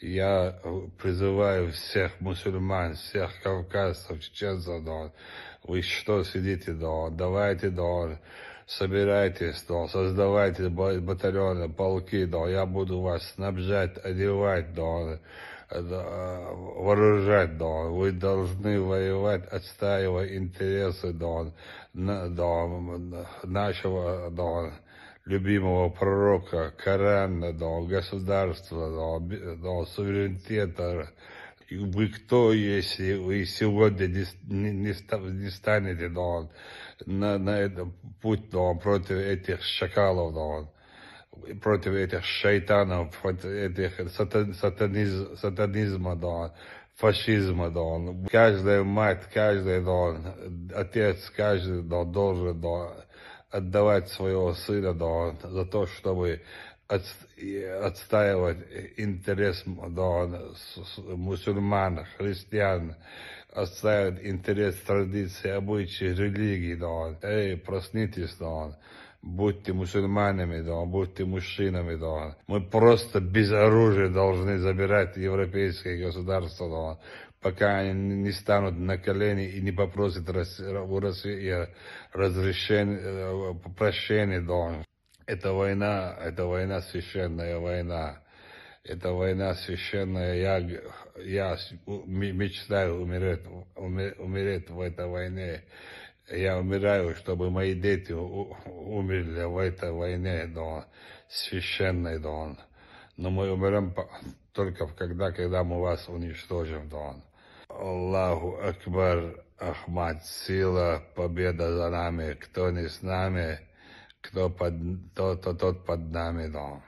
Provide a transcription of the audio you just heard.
я э, призываю всех мусульман, всех кавказцев, чеченцев, да, вы что сидите, да, давайте, да, собирайтесь, да, создавайте батальоны, полки, да, я буду вас снабжать, одевать, э, да, э, вооружать Дон. Вы должны воевать, отстаивая интересы Дон, Дон нашего Дон любимого пророка, корана, до государства, до суверенитета, вы кто, если вы сегодня не, не, не станете но, на, на этот путь но, против этих шакалов, но, против этих шайтанов, против этих сатан, сатаниз, сатанизма, но, фашизма, но. каждая мать, каждый но, отец, каждый но, должен но, отдавать своего сына да, за то, чтобы от, отстаивать интерес да, мусульман, христиан, отстаивать интерес традиций, обычаи, религии. Да. Эй, проснитесь, да, будьте мусульманами, да, будьте мужчинами. Да. Мы просто без оружия должны забирать европейские государства, да, пока они не станут на колени и не попросят у России разрешения, э, прощения должен. Это война, это война, священная война. Это война священная. Я, я мечтаю умереть, умереть в этой войне. Я умираю, чтобы мои дети умерли в этой войне, Дон, священной, Дон. Но мы умрем только когда, когда мы вас уничтожим, Дон. Аллаху Акбар, Ахмад, сила, победа за нами. Кто не с нами, кто под, тот, тот, тот под нами. Но.